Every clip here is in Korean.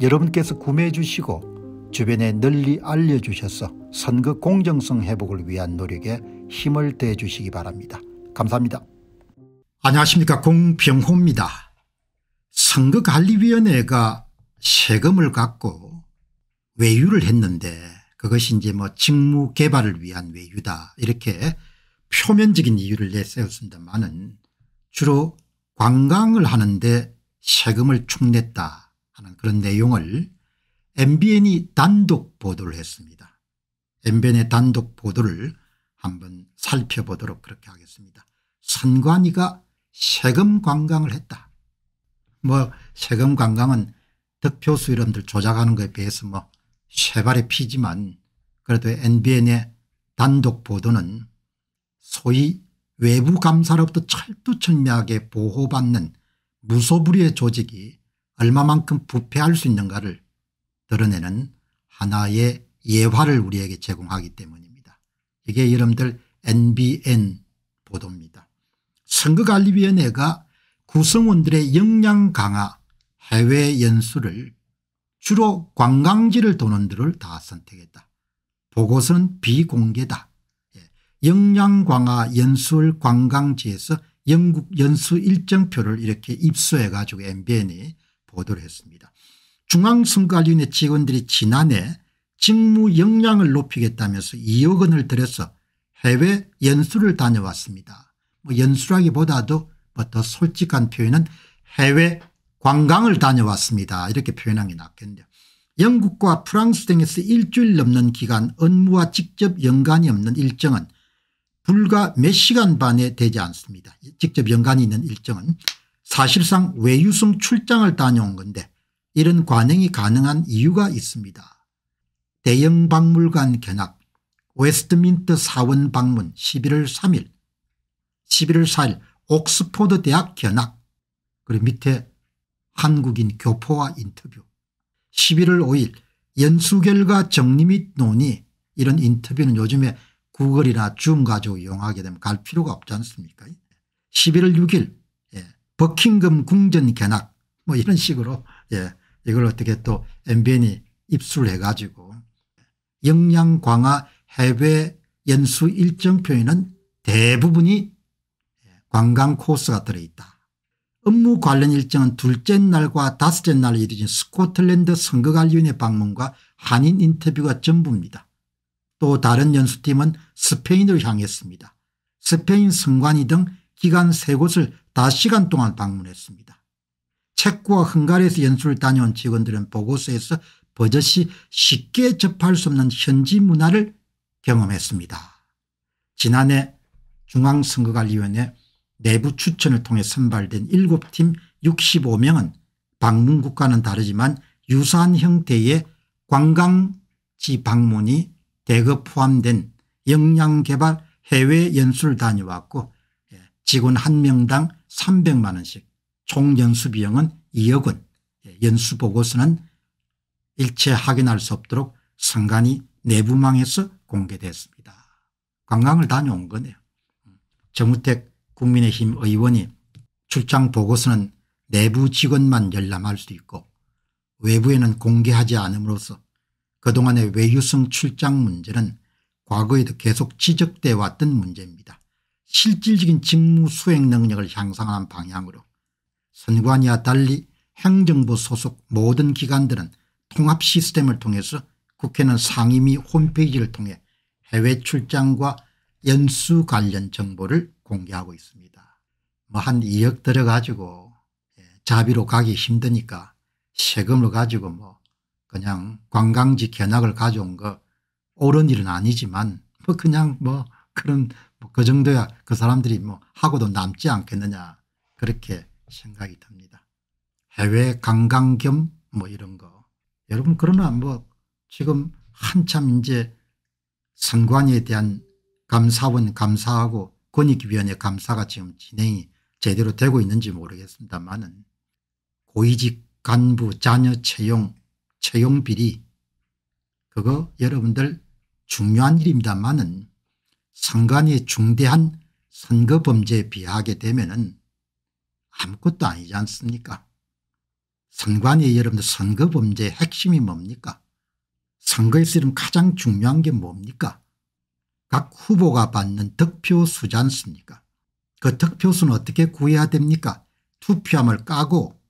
여러분께서 구매해 주시고 주변에 널리 알려주셔서 선거 공정성 회복을 위한 노력에 힘을 대 주시기 바랍니다. 감사합니다. 안녕하십니까 공병호입니다. 선거관리위원회가 세금을 갖고 외유를 했는데 그것이 이제 뭐 직무 개발을 위한 외유다 이렇게 표면적인 이유를 내세웠습니다만은 주로 관광을 하는데 세금을 축냈다 하는 그런 내용을 MBN이 단독 보도를 했습니다. MBN의 단독 보도를 한번 살펴보도록 그렇게 하겠습니다. 선관위가 세금 관광을 했다. 뭐 세금 관광은 득표수 이런들 조작하는 것에 비해서 뭐 쇠발의 피지만 그래도 NBN의 단독 보도는 소위 외부 감사로부터 철두철미하게 보호받는 무소불위의 조직이 얼마만큼 부패할 수 있는가를 드러내는 하나의 예화를 우리에게 제공하기 때문입니다. 이게 여러분들 NBN 보도입니다. 선거관리위원회가 구성원들의 역량 강화 해외 연수를 주로 관광지를 도는 들을 다 선택했다. 보고서는 비공개다. 예. 역량 강화 연수를 관광지에서 영국 연수 일정표를 이렇게 입수해 가지고 MBN이 보도를 했습니다. 중앙선거관리위원회 직원들이 지난해 직무 역량을 높이겠다면서 2억 원을 들여서 해외 연수를 다녀왔습니다. 뭐 연수라기보다도 뭐 더 솔직한 표현은 해외 관광을 다녀왔습니다. 이렇게 표현한 게 낫겠네요. 영국과 프랑스 등에서 일주일 넘는 기간 업무와 직접 연관이 없는 일정은 불과 몇 시간 반에 되지 않습니다. 직접 연관이 있는 일정은 사실상 외유성 출장을 다녀온 건데 이런 관행이 가능한 이유가 있습니다. 대형 박물관 견학 웨스트민트 사원 방문 11월 3일 11월 4일 옥스포드 대학 견학 그리고 밑에 한국인 교포와 인터뷰 11월 5일 연수 결과 정리 및 논의 이런 인터뷰는 요즘에 구글이나 줌 가지고 이용하게 되면 갈 필요가 없지 않습니까 11월 6일 버킹금 궁전 견학 뭐 이런 식으로 예 이걸 어떻게 또 MBN이 입수를 해가지고 영양 광화 해외 연수 일정 표에는 대부분이 예, 관광 코스가 들어있다. 업무 관련 일정은 둘째 날과 다섯째 날에 이루어진 스코틀랜드 선거관리위원회 방문과 한인 인터뷰가 전부입니다. 또 다른 연수팀은 스페인을 향했습니다. 스페인 선관위 등 기간 세 곳을 다시간 동안 방문했습니다. 체코와 헝가리에서 연수를 다녀온 직원들은 보고서에서 버젓이 쉽게 접할 수 없는 현지 문화를 경험했습니다. 지난해 중앙선거관리위원회 내부 추천을 통해 선발된 7팀 65명은 방문국과는 다르지만 유사한 형태의 관광지 방문이 대거 포함된 역량개발 해외 연수를 다녀왔고 직원 한 명당 300만 원씩 총 연수비용은 2억 원 예, 연수보고서는 일체 확인할 수 없도록 선관위 내부망에서 공개됐습니다. 관광을 다녀온 거네요. 정우택 국민의힘 의원이 출장 보고서는 내부 직원만 열람할 수 있고 외부에는 공개하지 않음으로써 그동안의 외유성 출장 문제는 과거에도 계속 지적돼 왔던 문제입니다. 실질적인 직무 수행 능력을 향상하는 방향으로 선관위와 달리 행정부 소속 모든 기관들은 통합 시스템을 통해서 국회는 상임위 홈페이지를 통해 해외 출장과 연수 관련 정보를 공개하고 있습니다. 뭐한 2억 들어가지고 예, 자비로 가기 힘드니까 세금을 가지고 뭐 그냥 관광지 견학을 가져온 거 옳은 일은 아니지만 뭐 그냥 뭐 그런 뭐 그 정도야 그 사람들이 뭐 하고도 남지 않겠느냐 그렇게 생각이 듭니다. 해외 관광 겸 뭐 이런 거. 여러분 그러나 뭐 지금 한참 이제 선관위에 대한 감사원 감사하고 권익위원회 감사가 지금 진행이 제대로 되고 있는지 모르겠습니다만은 고위직 간부 자녀 채용 채용 비리 그거 여러분들 중요한 일입니다만은 상관이 중대한 선거범죄에 비하하게 되면 은 아무것도 아니지 않습니까 선관위 여러분들 선거범죄의 핵심이 뭡니까 선거에서 이름 가장 중요한 게 뭡니까 각 후보가 받는 득표 수지 않습니까 그 득표수는 어떻게 구해야 됩니까 투표함을 까고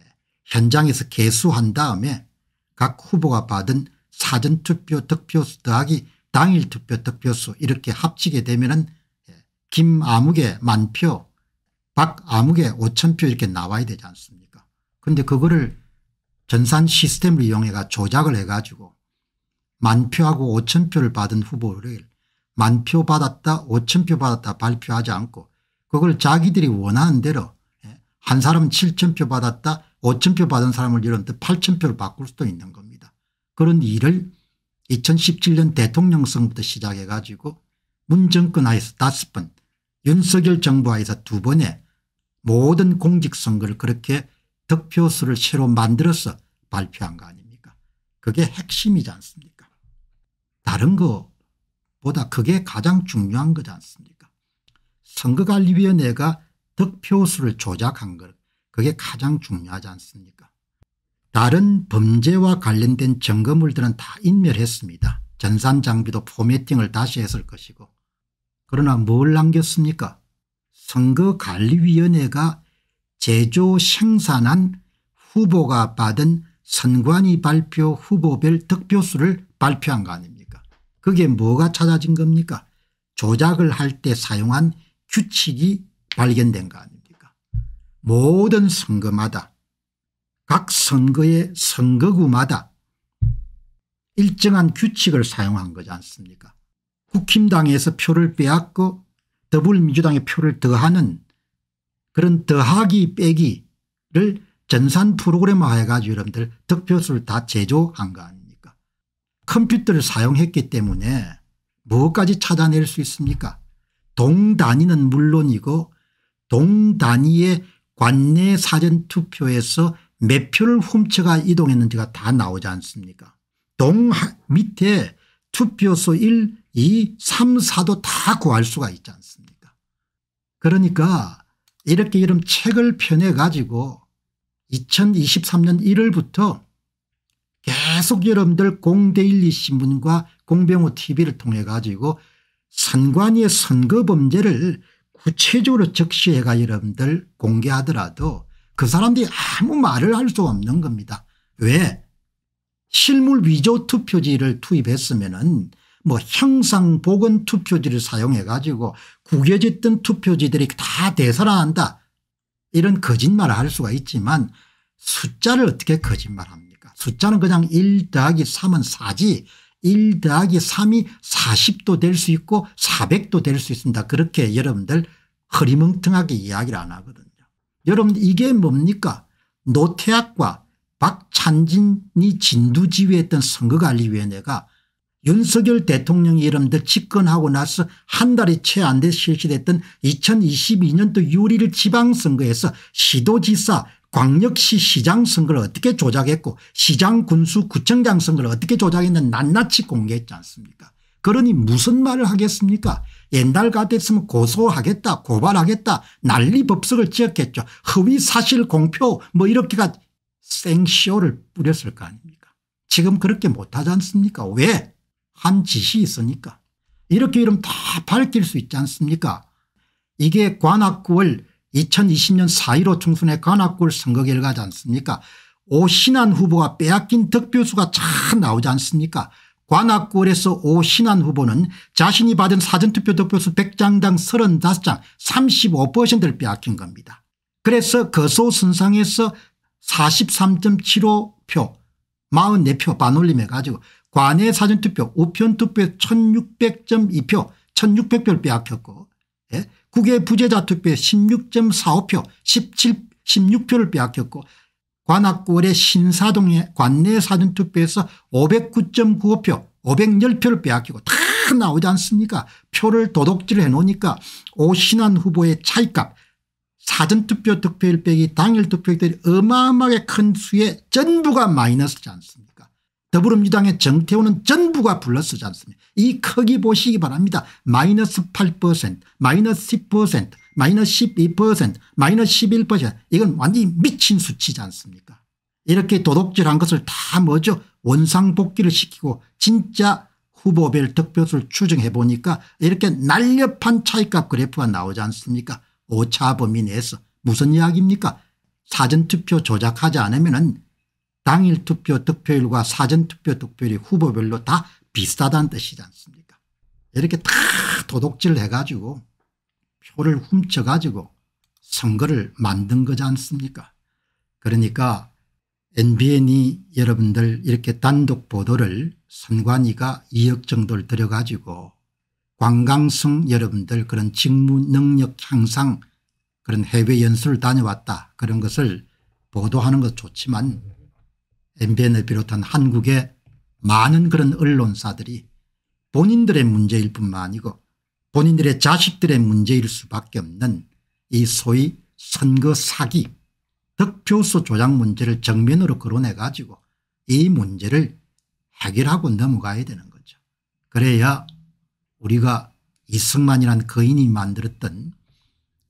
예, 현장에서 개수한 다음에 각 후보가 받은 사전투표 득표수 더하기 당일 투표 득표수 이렇게 합치게 되면 은 예, 김아무개 만표 박아무개 5천표 이렇게 나와야 되지 않습니까 근데 그거를 전산 시스템을 이용해가 조작을 해가지고 만표하고 5천표를 받은 후보를 만표 받았다 5천표 받았다 발표하지 않고 그걸 자기들이 원하는 대로 예, 한 사람 7천표 받았다 5천표 받은 사람을 이런 8천표로 바꿀 수도 있는 겁니다. 그런 일을 2017년 대통령 선거부터 시작해 가지고 문정권 하에서 다섯 번 윤석열 정부 하에서 두 번의 모든 공직선거를 그렇게 득표수를 새로 만들어서 발표한 거 아닙니까 그게 핵심이지 않습니까 다른 거보다 그게 가장 중요한 거지 않습니까 선거관리위원회가 득표수를 조작한 거 그게 가장 중요하지 않습니까 다른 범죄와 관련된 증거물들은 다 인멸했습니다. 전산 장비도 포맷팅을 다시 했을 것이고 그러나 뭘 남겼습니까 선거관리위원회가 제조 생산한 후보가 받은 선관위 발표 후보별 득표수를 발표한 거 아닙니까 그게 뭐가 찾아진 겁니까 조작을 할 때 사용한 규칙이 발견된 거 아닙니까 모든 선거마다 각 선거의 선거구마다 일정한 규칙을 사용한 거지 않습니까 국힘당에서 표를 빼앗고 더불민주당의 표를 더하는 그런 더하기 빼기를 전산 프로그램화 해가지고 여러분들 득표수를 다 제조한 거 아닙니까 컴퓨터를 사용했기 때문에 무엇까지 찾아낼 수 있습니까 동단위는 물론이고 동단위의 관내 사전투표에서 몇 표를 훔쳐가 이동했는지가 다 나오지 않습니까 동 밑에 투표소 1, 2, 3, 4도 다 구할 수가 있지 않습니까 그러니까 이렇게 이런 책을 펴내 가지고 2023년 1월부터 계속 여러분들 공대일리 신문과 공병호 tv를 통해 가지고 선관위의 선거범죄를 구체적으로 적시해가 여러분들 공개하더라도 그 사람들이 아무 말을 할 수 없는 겁니다. 왜? 실물 위조 투표지를 투입했으면은 뭐 형상 복원 투표지를 사용해 가지고 구겨졌던 투표지들이 다 되살아난다 이런 거짓말을 할 수가 있지만 숫자를 어떻게 거짓말합니까 숫자는 그냥 1 더하기 3은 4지 1 더하기 3이 40도 될 수 있고 400도 될 수 있습니다 그렇게 여러분들 허리멍텅하게 이야기를 안 하거든요 여러분 이게 뭡니까 노태학과 박찬진이 진두지휘했던 선거관리위원회가 윤석열 대통령이 이름들 집권하고 나서 한 달이 채 안돼 실시됐던 2022년도 6월 1 지방선거에서 시도지사 광역시 시장 선거를 어떻게 조작했고 시장 군수 구청장 선거를 어떻게 조작했는 낱낱이 공개했지 않습니까 그러니 무슨 말을 하겠습니까 옛날 같았으면 고소하겠다 고발하겠다 난리 법석을 지었겠죠. 허위 사실 공표 뭐 이렇게가 생쇼를 뿌렸을 거 아닙니까 지금 그렇게 못하지 않습니까 왜한 짓이 있으니까 이렇게 이름 다 밝힐 수 있지 않습니까 이게 관악구월 2020년 4.15 총선의 관악구월 선거 결과지 않습니까 오신환 후보가 빼앗긴 덕표수가 참 나오지 않습니까 관악구에서 오신환 후보는 자신이 받은 사전투표 득표수 100장당 35장 35%를 빼앗긴 겁니다. 그래서 거소선상에서 43.75표 44표 반올림해 가지고 관외 사전투표 우편투표 1600.2표 1600표를 빼앗겼고 예? 국외 부재자 투표에 16.45표 17, 16표를 빼앗겼고 관악구월의 신사동의 관내 사전투표에서 509.95표 510표를 빼앗기고 다 나오지 않습니까 표를 도둑질 해놓으니까 오신환 후보의 차이값 사전투표 득표율 빼기 당일 득표일 때 어마어마하게 큰 수의 전부가 마이너스지 않습니까 더불어민주당의 정태호는 전부가 불렀쓰지 않습니다. 이 크기 보시기 바랍니다. 마이너스 8% 마이너스 10% 마이너스 12% 마이너스 11% 이건 완전히 미친 수치지 않습니까 이렇게 도둑질한 것을 다 뭐죠 원상복귀를 시키고 진짜 후보별 득표수를 추정해 보니까 이렇게 날렵한 차이값 그래프가 나오지 않습니까 오차 범위 내에서 무슨 이야기입니까 사전투표 조작하지 않으면 은 당일 투표 득표율과 사전투표 득표율이 후보별로 다 비슷하다는 뜻이지 않습니까 이렇게 다 도둑질 해가지고 표를 훔쳐가지고 선거를 만든 거지 않습니까 그러니까 NBN이 여러분들 이렇게 단독 보도를 선관위가 2억 정도를 들여가지고 관광성 여러분들 그런 직무 능력 향상 그런 해외 연수를 다녀왔다 그런 것을 보도하는 것 좋지만 MBN을 비롯한 한국의 많은 그런 언론사들이 본인들의 문제일 뿐만 아니고 본인들의 자식들의 문제일 수밖에 없는 이 소위 선거 사기 득표수 조작 문제를 정면으로 거론해 가지고 이 문제를 해결하고 넘어가야 되는 거죠. 그래야 우리가 이승만이란 거인이 그 만들었던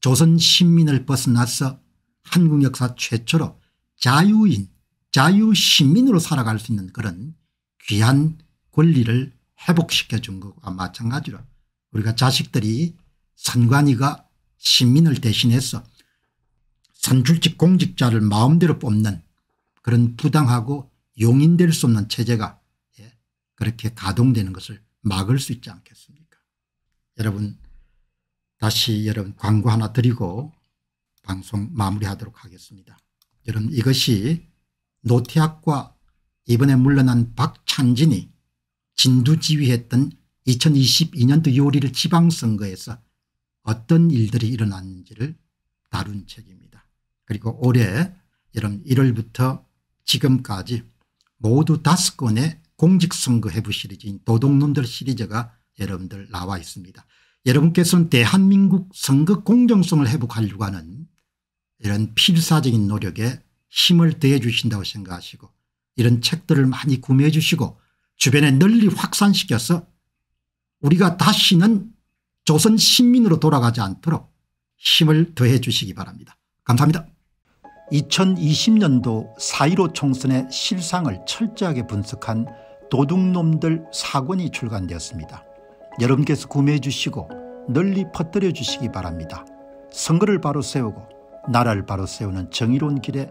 조선 신민을 벗어나서 한국 역사 최초로 자유인 자유시민으로 살아갈 수 있는 그런 귀한 권리를 회복시켜 준 것과 마찬가지로 우리가 자식들이 선관위가 시민을 대신해서 선출직 공직자를 마음대로 뽑는 그런 부당하고 용인될 수 없는 체제가 예, 그렇게 가동되는 것을 막을 수 있지 않겠습니까 여러분 다시 여러분 광고 하나 드리고 방송 마무리하도록 하겠습니다. 여러분 이것이 노태학과 이번에 물러난 박찬진이 진두지휘했던 2022년도 요리를 지방선거에서 어떤 일들이 일어났는지를 다룬 책입니다. 그리고 올해 여름 1월부터 지금까지 모두 다섯 권의 공직선거 해부 시리즈인 도둑놈들 시리즈가 여러분들 나와 있습니다. 여러분께서는 대한민국 선거 공정성을 회복하려고 하는 이런 필사적인 노력에 힘을 더해 주신다고 생각하시고 이런 책들을 많이 구매해 주시고 주변에 널리 확산시켜서 우리가 다시는 조선 신민으로 돌아가지 않도록 힘을 더해 주시기 바랍니다. 감사합니다. 2020년도 4.15 총선의 실상을 철저하게 분석한 도둑놈들 사권이 출간되었습니다. 여러분께서 구매해 주시고 널리 퍼뜨려 주시기 바랍니다. 선거를 바로 세우고 나라를 바로 세우는 정의로운 길에